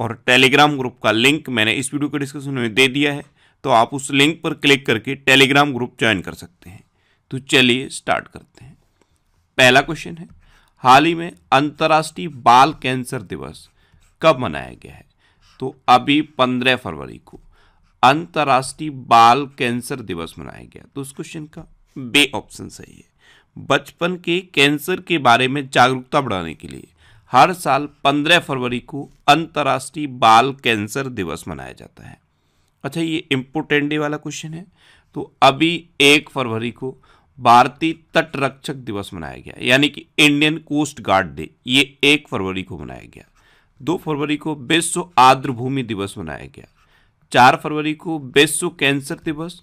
और Telegram group का link मैंने इस वीडियो के डिस्क्रिप्शन में दे दिया है तो आप उस लिंक पर क्लिक करके टेलीग्राम ग्रुप ज्वाइन कर सकते हैं तो चलिए स्टार्ट करते हैं पहला क्वेश्चन है हाल ही में अंतर्राष्ट्रीय बाल कैंसर दिवस कब मनाया गया है तो अभी पंद्रह फरवरी को अंतर्राष्ट्रीय बाल कैंसर दिवस मनाया गया तो उस क्वेश्चन का बे ऑप्शन सही है बचपन के कैंसर के बारे में जागरूकता बढ़ाने के लिए हर साल 15 फरवरी को अंतर्राष्ट्रीय बाल कैंसर दिवस मनाया जाता है अच्छा ये इम्पोर्टेंट डे वाला क्वेश्चन है तो अभी एक फरवरी को भारतीय तटरक्षक दिवस मनाया गया यानी कि इंडियन कोस्ट गार्ड डे ये एक फरवरी को मनाया गया दो फरवरी को विश्व आर्द्रभूमि दिवस मनाया गया चार फरवरी को विश्व कैंसर दिवस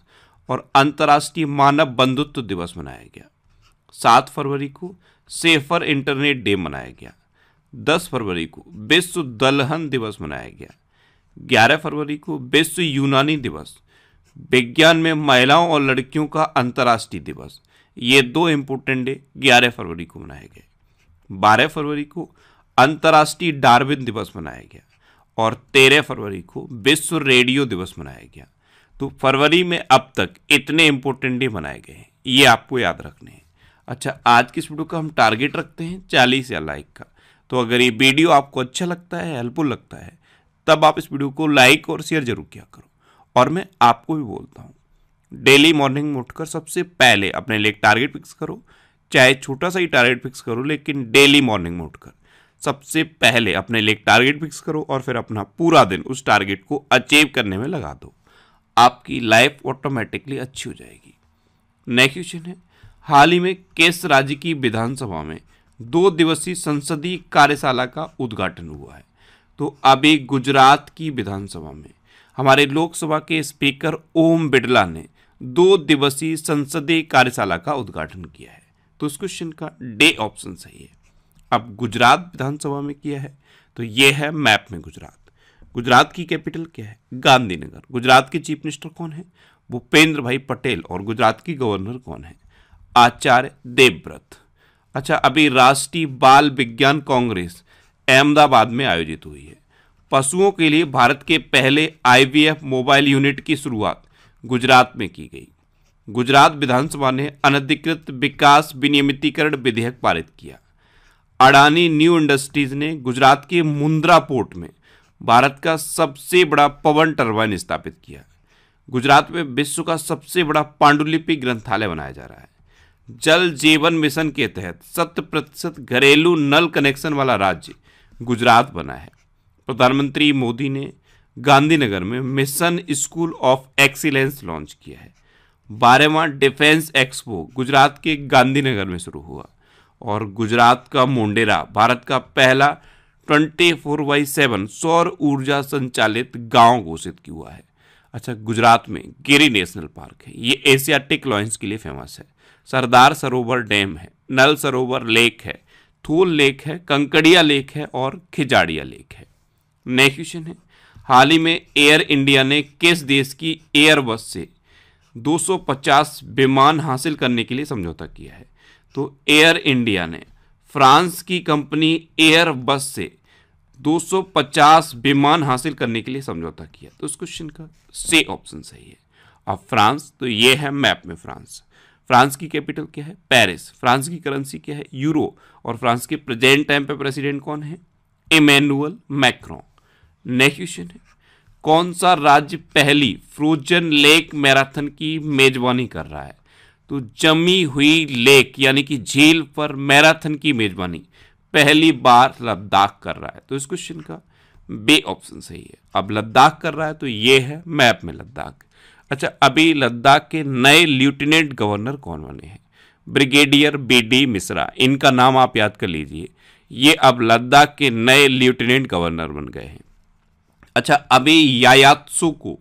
और अंतर्राष्ट्रीय मानव बंधुत्व दिवस मनाया गया सात फरवरी को सेफर इंटरनेट डे मनाया गया 10 फरवरी को विश्व दलहन दिवस मनाया गया 11 फरवरी को विश्व यूनानी दिवस विज्ञान में महिलाओं और लड़कियों का अंतर्राष्ट्रीय दिवस ये दो इम्पोर्टेंट डे ग्यारह फरवरी को मनाए गए बारह फरवरी को अंतर्राष्ट्रीय डार्विन दिवस मनाया गया और तेरह फरवरी को विश्व रेडियो दिवस मनाया गया तो फरवरी में अब तक इतने इम्पोर्टेंट डे मनाए गए हैं ये आपको याद रखने हैं अच्छा आज की इस वीडियो का हम टारगेट रखते हैं चालीस या लाइक का तो अगर ये वीडियो आपको अच्छा लगता है हेल्पफुल लगता है तब आप इस वीडियो को लाइक और शेयर जरूर किया करो और मैं आपको भी बोलता हूँ डेली मॉर्निंग में उठकर सबसे पहले अपने लिए टारगेट फिक्स करो चाहे छोटा सा ही टारगेट फिक्स करो लेकिन डेली मॉर्निंग में उठकर सबसे पहले अपने लिए टारगेट फिक्स करो और फिर अपना पूरा दिन उस टारगेट को अचीव करने में लगा दो आपकी लाइफ ऑटोमेटिकली अच्छी हो जाएगी नेक्स्ट क्वेश्चन है हाल ही में किस राज्य की विधानसभा में दो दिवसीय संसदीय कार्यशाला का उद्घाटन हुआ है तो अभी गुजरात की विधानसभा में हमारे लोकसभा के स्पीकर ओम बिड़ला ने दो दिवसीय संसदीय कार्यशाला का उद्घाटन किया है तो इस क्वेश्चन का डे ऑप्शन सही है अब गुजरात विधानसभा में किया है तो यह है मैप में गुजरात गुजरात की कैपिटल क्या है गांधीनगर गुजरात के चीफ मिनिस्टर कौन है भूपेंद्र भाई पटेल और गुजरात की गवर्नर कौन है आचार्य देवव्रत अच्छा अभी राष्ट्रीय बाल विज्ञान कांग्रेस अहमदाबाद में आयोजित हुई है पशुओं के लिए भारत के पहले आईवीएफ मोबाइल यूनिट की शुरुआत गुजरात में की गई गुजरात विधानसभा ने अनधिकृत विकास विनियमितीकरण विधेयक पारित किया अडानी न्यू इंडस्ट्रीज ने गुजरात के मुंद्रा पोर्ट में भारत का सबसे बड़ा पवन टर्बाइन स्थापित किया गुजरात में विश्व का सबसे बड़ा पांडुलिपि ग्रंथालय बनाया जा रहा है जल जीवन मिशन के तहत शत प्रतिशत घरेलू नल कनेक्शन वाला राज्य गुजरात बना है प्रधानमंत्री मोदी ने गांधीनगर में mission school of excellence launch किया है बारहवा डिफेंस एक्सपो गुजरात के गांधीनगर में शुरू हुआ और गुजरात का मोंडेरा भारत का पहला ट्वेंटी फोर बाई सेवन सौर ऊर्जा संचालित गांव घोषित हुआ है अच्छा गुजरात में गिरी नेशनल पार्क है ये एशियाटिक लॉन्च के लिए फेमस है सरदार सरोवर डैम है नल सरोवर लेक है थूल लेक है कंकड़िया लेक है और खिजाड़िया लेक है नेक्स्ट क्वेश्चन है हाल ही में एयर इंडिया ने किस देश की एयर बस से 250 विमान हासिल करने के लिए समझौता किया है तो एयर इंडिया ने फ्रांस की कंपनी एयर बस से 250 विमान हासिल करने के लिए समझौता किया तो इस क्वेश्चन का से ऑप्शन सही है अब फ्रांस तो ये है मैप में फ्रांस फ्रांस की कैपिटल क्या है पेरिस फ्रांस की करेंसी क्या है यूरो और फ्रांस के प्रेजेंट टाइम पे प्रेसिडेंट कौन है इमेनुअल मैक्रो नेक्स्ट क्वेश्चन है कौन सा राज्य पहली फ्रोजन लेक मैराथन की मेजबानी कर रहा है तो जमी हुई लेक यानी कि झील पर मैराथन की मेजबानी पहली बार लद्दाख कर रहा है तो इस क्वेश्चन का बे ऑप्शन सही है अब लद्दाख कर रहा है तो ये है मैप में लद्दाख अच्छा अभी लद्दाख के नए लेफ्टिनेंट गवर्नर कौन बने हैं ब्रिगेडियर बी डी मिश्रा इनका नाम आप याद कर लीजिए ये अब लद्दाख के नए लेफ्टिनेंट गवर्नर बन गए हैं अच्छा अभी यायात्सु को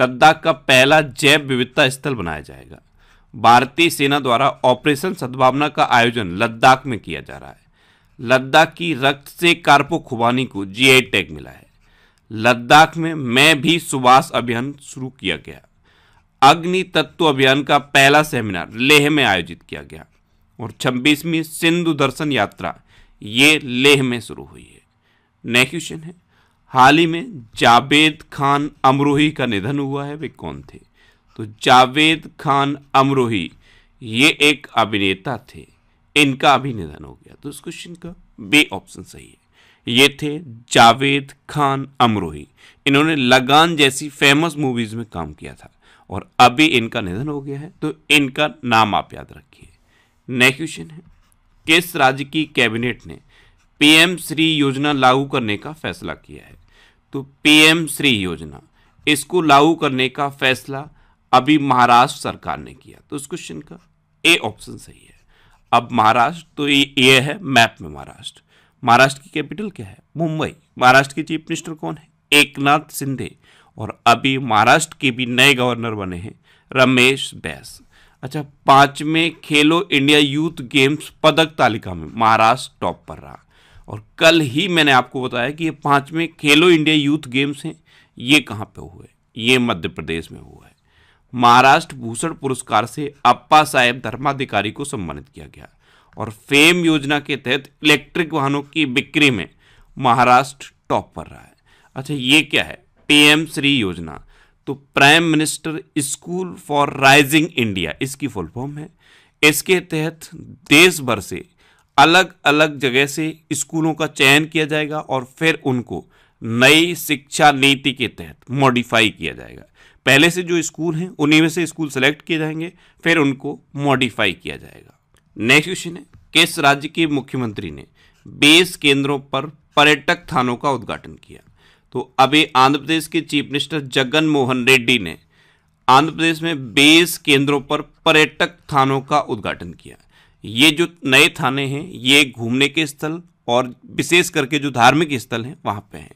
लद्दाख का पहला जैव विविधता स्थल बनाया जाएगा भारतीय सेना द्वारा ऑपरेशन सद्भावना का आयोजन लद्दाख में किया जा रहा है लद्दाख की रक्त से कार्पो खुबानी को जीआई टैग मिला है लद्दाख में मैं भी सुभाष अभियान शुरू किया गया अग्नि तत्व अभियान का पहला सेमिनार लेह में आयोजित किया गया और 26वीं सिंधु दर्शन यात्रा ये लेह में शुरू हुई है नेक्स्ट क्वेश्चन है हाल ही में जावेद खान अमरोही का निधन हुआ है वे कौन थे तो जावेद खान अमरोही ये एक अभिनेता थे इनका अभी निधन हो गया तो इस क्वेश्चन का बे ऑप्शन सही है ये थे जावेद खान अमरोही इन्होंने लगान जैसी फेमस मूवीज़ में काम किया था और अभी इनका निधन हो गया है तो इनका नाम आप याद रखिए नेक्स्ट क्वेश्चन है किस राज्य की कैबिनेट ने पीएम श्री योजना लागू करने का फैसला किया है तो पीएम श्री योजना इसको लागू करने का फैसला अभी महाराष्ट्र सरकार ने किया तो इस क्वेश्चन का ए ऑप्शन सही है अब महाराष्ट्र तो ये है मैप में महाराष्ट्र महाराष्ट्र की कैपिटल क्या है मुंबई महाराष्ट्र के चीफ मिनिस्टर कौन है एकनाथ नाथ शिंदे और अभी महाराष्ट्र के भी नए गवर्नर बने हैं रमेश बैस अच्छा पाँचवें खेलो इंडिया यूथ गेम्स पदक तालिका में महाराष्ट्र टॉप पर रहा और कल ही मैंने आपको बताया कि ये पाँचवें खेलो इंडिया यूथ गेम्स हैं ये कहाँ पे हुए ये मध्य प्रदेश में हुआ है महाराष्ट्र भूषण पुरस्कार से अप्पा साहेब धर्माधिकारी को सम्मानित किया गया और फेम योजना के तहत इलेक्ट्रिक वाहनों की बिक्री में महाराष्ट्र टॉप पर रहा है अच्छा ये क्या है पीएम श्री योजना तो prime minister school for rising India इसकी फुल फॉर्म है इसके तहत देश भर से अलग अलग जगह से स्कूलों का चयन किया जाएगा और फिर उनको नई शिक्षा नीति के तहत मॉडिफाई किया जाएगा पहले से जो स्कूल हैं उन्हीं में से स्कूल सेलेक्ट किए जाएंगे फिर उनको मॉडिफाई किया जाएगा नेक्स्ट क्वेश्चन है किस राज्य के मुख्यमंत्री ने बेस केंद्रों पर पर्यटक थानों का उद्घाटन किया तो अभी आंध्र प्रदेश के चीफ मिनिस्टर जगन मोहन रेड्डी ने आंध्र प्रदेश में बेस केंद्रों पर पर्यटक थानों का उद्घाटन किया ये जो नए थाने हैं ये घूमने के स्थल और विशेष करके जो धार्मिक स्थल हैं वहाँ पे हैं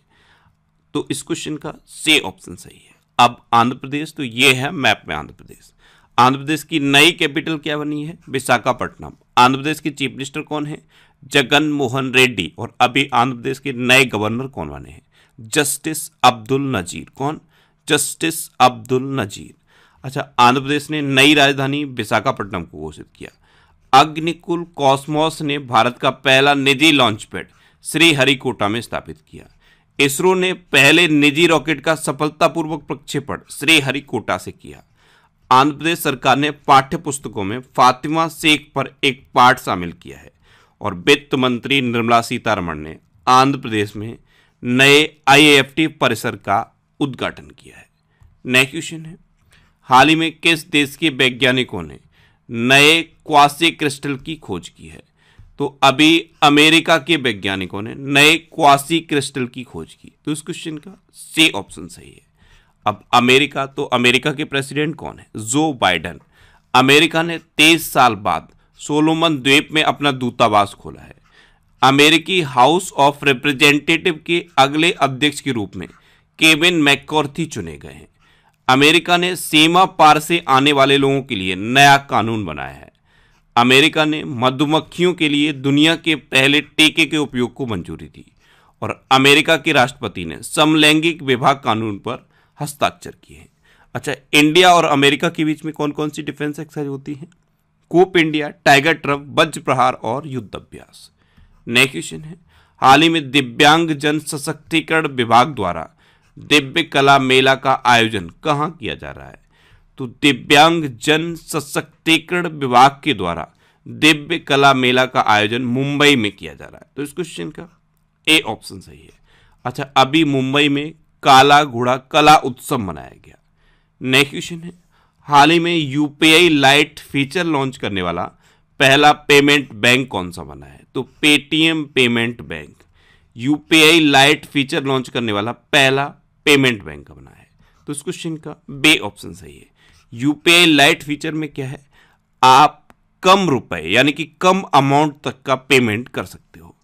तो इस क्वेश्चन का से ऑप्शन सही है अब आंध्र प्रदेश तो ये है मैप में आंध्र प्रदेश आंध्र प्रदेश की नई कैपिटल क्या बनी है विशाखापट्टनम आंध्र प्रदेश के चीफ मिनिस्टर कौन है जगन मोहन रेड्डी और अभी आंध्र प्रदेश के नए गवर्नर कौन बने हैं जस्टिस अब्दुल नजीर कौन जस्टिस अब्दुल नजीर अच्छा आंध्र प्रदेश ने नई राजधानी विशाखापट्टनम को घोषित किया अग्निकुल कॉस्मोस ने भारत का पहला निजी लॉन्च पैड श्रीहरिकोटा में स्थापित किया इसरो ने पहले निजी रॉकेट का सफलतापूर्वक प्रक्षेपण श्रीहरिकोटा से किया आंध्र प्रदेश सरकार ने पाठ्य पुस्तकों में फातिमा शेख पर एक पाठ शामिल किया है और वित्त मंत्री निर्मला सीतारमण ने आंध्र प्रदेश में नए आईएएफटी परिसर का उद्घाटन किया है नेक्स्ट क्वेश्चन है हाल ही में किस देश के वैज्ञानिकों ने नए क्वासी क्रिस्टल की खोज की है तो अभी अमेरिका के वैज्ञानिकों ने नए क्वासी क्रिस्टल की खोज की तो इस क्वेश्चन का सी ऑप्शन सही है अब अमेरिका तो अमेरिका के प्रेसिडेंट कौन है जो बाइडन अमेरिका ने तेईस साल बाद सोलोमन द्वीप में अपना दूतावास खोला है अमेरिकी हाउस ऑफ रिप्रेजेंटेटिव के अगले अध्यक्ष के रूप में केविन मैकॉर्थी चुने गए हैं अमेरिका ने सीमा पार से आने वाले लोगों के लिए नया कानून बनाया है अमेरिका ने मधुमक्खियों के लिए दुनिया के पहले टेके के उपयोग को मंजूरी दी और अमेरिका के राष्ट्रपति ने समलैंगिक विभाग कानून पर हस्ताक्षर किए हैं अच्छा इंडिया और अमेरिका के बीच में कौन कौन सी डिफेंस एक्सरसाइज होती है कोप इंडिया टाइगर ट्रफ वज्र प्रहार और युद्ध अभ्यास नए क्वेश्चन है हाल ही में दिव्यांग जन सशक्तिकरण विभाग द्वारा दिव्य कला मेला का आयोजन कहाँ किया जा रहा है तो दिव्यांग जन सशक्तिकरण विभाग के द्वारा दिव्य कला मेला का आयोजन मुंबई में किया जा रहा है तो इस क्वेश्चन का ए ऑप्शन सही है अच्छा अभी मुंबई में काला घोड़ा कला उत्सव मनाया गया नेक्स्ट क्वेश्चन है हाल ही में यूपीआई लाइट फीचर लॉन्च करने वाला पहला पेमेंट बैंक कौन सा बना है तो Paytm payment bank UPI lite feature launch करने वाला पहला पेमेंट बैंक का बना है तो इस क्वेश्चन का बे ऑप्शन सही है यूपीआई लाइट फीचर में क्या है आप कम रुपए यानी कि कम अमाउंट तक का पेमेंट कर सकते हो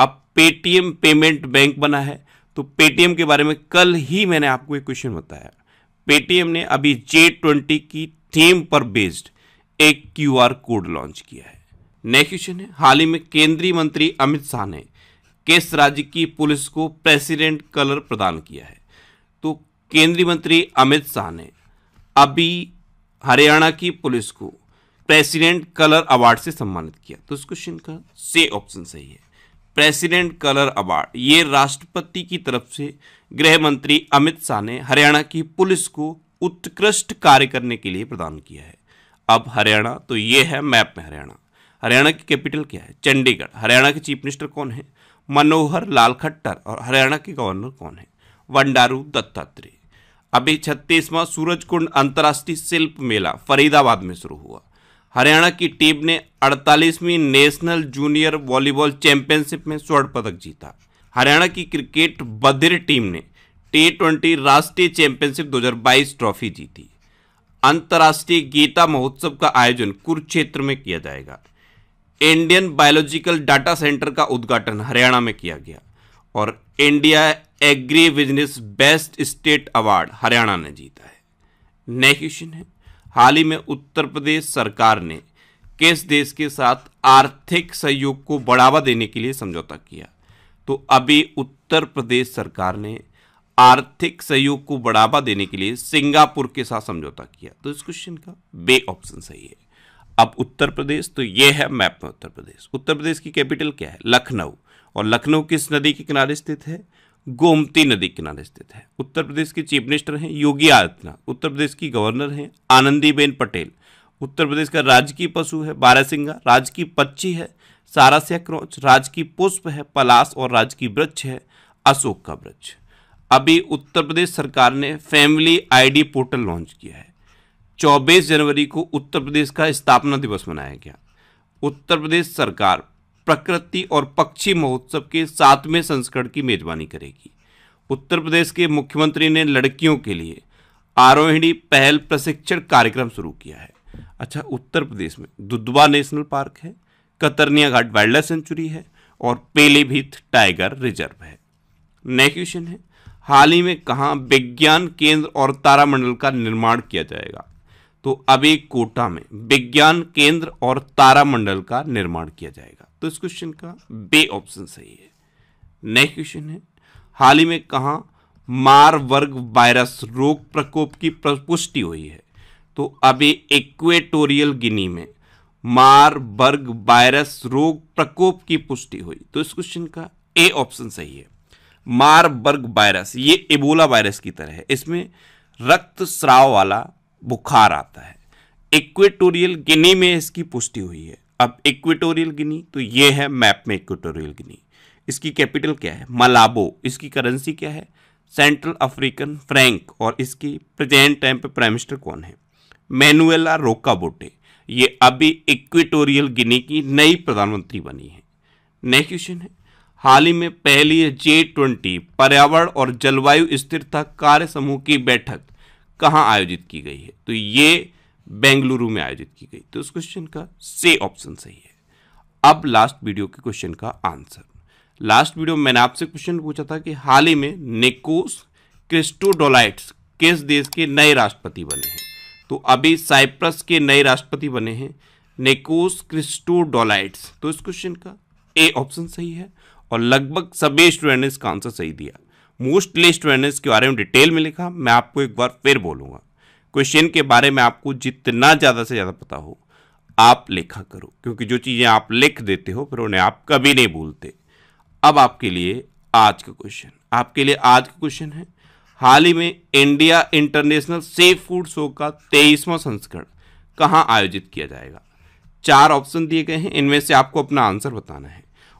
अब पेटीएम पेमेंट बैंक बना है तो पेटीएम के बारे में कल ही मैंने आपको एक क्वेश्चन बताया पेटीएम ने अभी जे ट्वेंटी की थीम पर बेस्ड एक क्यूआर कोड लॉन्च किया है नेक्स्ट क्वेश्चन है हाल ही में केंद्रीय मंत्री अमित शाह ने किस राज्य की पुलिस को प्रेसिडेंट कलर प्रदान किया है तो केंद्रीय मंत्री अमित शाह ने अभी हरियाणा की पुलिस को प्रेसिडेंट कलर अवार्ड से सम्मानित किया तो इस क्वेश्चन का से ऑप्शन सही है प्रेसिडेंट कलर अवार्ड ये राष्ट्रपति की तरफ से गृह मंत्री अमित शाह ने हरियाणा की पुलिस को उत्कृष्ट कार्य करने के लिए प्रदान किया है अब हरियाणा तो ये है मैप में हरियाणा हरियाणा की कैपिटल क्या है चंडीगढ़ हरियाणा के चीफ मिनिस्टर कौन है मनोहर लाल खट्टर और हरियाणा के गवर्नर कौन है वंडारू दत्तात्रेय अभी छत्तीसवां सूरज कुंड अंतर्राष्ट्रीय शिल्प मेला फरीदाबाद में शुरू हुआ हरियाणा की टीम ने 48वीं नेशनल जूनियर वॉलीबॉल चैंपियनशिप में स्वर्ण पदक जीता हरियाणा की क्रिकेट बधिर टीम ने टी ट्वेंटी राष्ट्रीय चैंपियनशिप 2022 ट्रॉफी जीती अंतर्राष्ट्रीय गीता महोत्सव का आयोजन कुरुक्षेत्र में किया जाएगा इंडियन बायोलॉजिकल डाटा सेंटर का उद्घाटन हरियाणा में किया गया और India agribusiness best state award Haryana ने जीता है नए क्वेश्चन है हाल ही में उत्तर प्रदेश सरकार ने किस देश के साथ आर्थिक सहयोग को बढ़ावा देने के लिए समझौता किया तो अभी उत्तर प्रदेश सरकार ने आर्थिक सहयोग को बढ़ावा देने के लिए सिंगापुर के साथ समझौता किया तो इस क्वेश्चन का बे ऑप्शन सही है अब उत्तर प्रदेश तो यह है मैप में उत्तर प्रदेश उत्तर प्रदेश की कैपिटल क्या है लखनऊ और लखनऊ किस नदी के किनारे स्थित है गोमती नदी के किनारे स्थित है उत्तर प्रदेश के चीफ मिनिस्टर हैं योगी आदित्यनाथ उत्तर प्रदेश की गवर्नर हैं आनंदीबेन पटेल उत्तर प्रदेश का राजकीय पशु है बारासिंगा राजकीय पक्षी है सारासिया क्रॉच राजकीय पुष्प है पलास और राजकीय वृक्ष है अशोक का वृक्ष अभी उत्तर प्रदेश सरकार ने फैमिली आईडी पोर्टल लॉन्च किया है 24 जनवरी को उत्तर प्रदेश का स्थापना दिवस मनाया गया उत्तर प्रदेश सरकार प्रकृति और पक्षी महोत्सव के सातवें संस्करण की मेजबानी करेगी उत्तर प्रदेश के मुख्यमंत्री ने लड़कियों के लिए आरोहिणी पहल प्रशिक्षण कार्यक्रम शुरू किया है अच्छा उत्तर प्रदेश में दुधवा नेशनल पार्क है Katarniaghat wildlife sanctuary है और पेलीभीत टाइगर रिजर्व है नेक्स्ट क्वेश्चन है हाल ही में कहाँ विज्ञान केंद्र और तारामंडल का निर्माण किया जाएगा तो अभी कोटा में विज्ञान केंद्र और तारामंडल का निर्माण किया जाएगा तो इस क्वेश्चन का बे ऑप्शन सही है नेक्स्ट क्वेश्चन है हाल ही में कहा मार वर्ग वायरस रोग प्रकोप की पुष्टि हुई है तो अभी इक्वेटोरियल गिनी में मार वर्ग वायरस रोग प्रकोप की पुष्टि हुई तो इस क्वेश्चन का ए ऑप्शन सही है मारबर्ग वायरस ये इबोला वायरस की तरह है इसमें रक्त स्राव वाला बुखार आता है इक्वेटोरियल गिनी में इसकी पुष्टि हुई है अब इक्वेटोरियल गिनी तो ये है मैप में इक्वेटोरियल गिनी इसकी कैपिटल क्या है मलाबो इसकी करेंसी क्या है सेंट्रल अफ्रीकन फ्रैंक और इसकी प्रेजेंट टाइम पे प्राइम मिनिस्टर कौन है मैनुएला रोकाबोटे ये अभी इक्वेटोरियल गिनी की नई प्रधानमंत्री बनी है नेक्स्ट क्वेश्चन है हाल ही में पहली जे ट्वेंटी पर्यावरण और जलवायु स्थिरता कार्य समूह की बैठक कहाँ आयोजित की गई है तो ये बेंगलुरु में आयोजित की गई तो इस क्वेश्चन का से ऑप्शन सही है अब लास्ट वीडियो के क्वेश्चन का आंसर लास्ट वीडियो मैंने आपसे क्वेश्चन पूछा था कि हाल ही में निकोस क्रिस्टोडोलाइट्स किस देश के नए राष्ट्रपति बने हैं तो अभी साइप्रस के नए राष्ट्रपति बने हैं निकोस क्रिस्टोडोलाइट्स तो इस क्वेश्चन का ए ऑप्शन सही है और लगभग सभी स्टूडेंट ने इसका आंसर सही दिया मोस्टली स्टूडेंट ने इसके बारे में डिटेल में लिखा मैं आपको एक बार फिर बोलूँगा क्वेश्चन के बारे में आपको जितना ज़्यादा से ज़्यादा पता हो आप लिखा करो क्योंकि जो चीज़ें आप लिख देते हो फिर उन्हें आप कभी नहीं भूलते अब आपके लिए आज का क्वेश्चन आपके लिए आज का क्वेश्चन है हाल ही में India international safe food show का तेईसवां संस्करण कहाँ आयोजित किया जाएगा चार ऑप्शन दिए गए हैं इनमें से आपको अपना आंसर बताना है